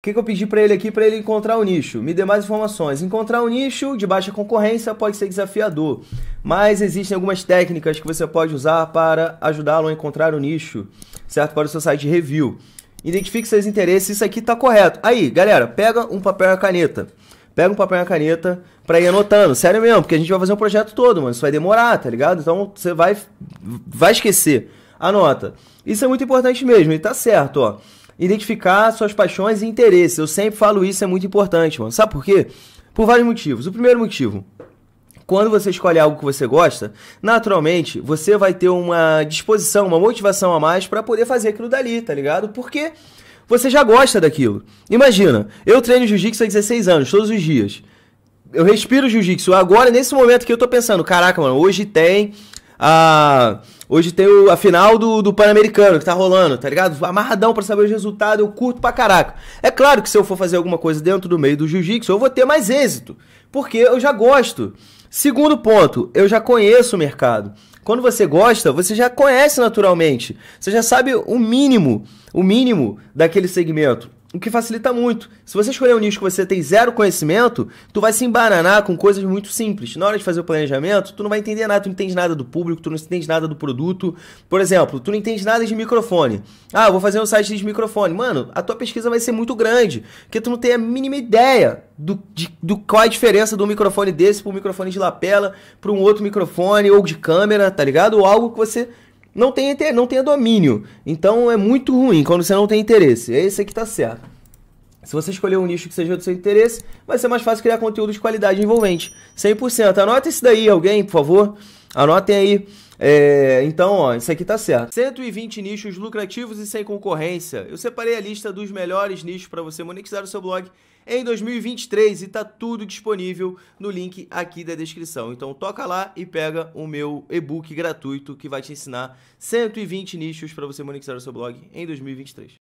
que, que eu pedi para ele aqui para ele encontrar o nicho? Me dê mais informações. Encontrar um nicho de baixa concorrência pode ser desafiador, mas existem algumas técnicas que você pode usar para ajudá-lo a encontrar o nicho, certo? Para o seu site de review. Identifique seus interesses, isso aqui está correto. Aí, galera, pega um papel e uma caneta. Pega um papel e uma caneta para ir anotando. Sério mesmo, porque a gente vai fazer um projeto todo, mano. Isso vai demorar, tá ligado? Então você vai vai esquecer. Anota. Isso é muito importante mesmo, e tá certo, ó identificar suas paixões e interesses. Eu sempre falo isso, é muito importante, mano. Sabe por quê? Por vários motivos. O primeiro motivo, quando você escolhe algo que você gosta, naturalmente você vai ter uma disposição, uma motivação a mais para poder fazer aquilo dali, tá ligado? Porque você já gosta daquilo. Imagina, eu treino jiu-jitsu há 16 anos, todos os dias eu respiro jiu-jitsu. Agora, nesse momento que eu tô pensando, caraca, mano, hoje tem a. Ah, hoje tem o, a final do, do Pan-Americano que tá rolando, tá ligado? Amarradão pra saber o resultado, eu curto pra caraca. É claro que se eu for fazer alguma coisa dentro do meio do jiu-jitsu, eu vou ter mais êxito, porque eu já gosto. Segundo ponto, eu já conheço o mercado. Quando você gosta, você já conhece naturalmente. Você já sabe o mínimo, o mínimo daquele segmento. O que facilita muito. Se você escolher um nicho que você tem zero conhecimento, tu vai se embananar com coisas muito simples. Na hora de fazer o planejamento, tu não vai entender nada, tu não entende nada do público, tu não entende nada do produto. Por exemplo, tu não entende nada de microfone. Ah, vou fazer um site de microfone. Mano, a tua pesquisa vai ser muito grande, porque tu não tem a mínima ideia do, de, do qual é a diferença do microfone desse para um microfone de lapela, para um outro microfone ou de câmera, tá ligado? Ou algo que você não tenha, não tenha domínio. Então é muito ruim quando você não tem interesse. É esse aqui tá certo. Se você escolher um nicho que seja do seu interesse, vai ser mais fácil criar conteúdo de qualidade envolvente. 100%. Anota isso daí, alguém, por favor. Anotem aí. É, então, ó, isso aqui tá certo. 120 nichos lucrativos e sem concorrência. Eu separei a lista dos melhores nichos para você monetizar o seu blog em 2023 e tá tudo disponível no link aqui da descrição. Então toca lá e pega o meu e-book gratuito que vai te ensinar 120 nichos para você monetizar o seu blog em 2023.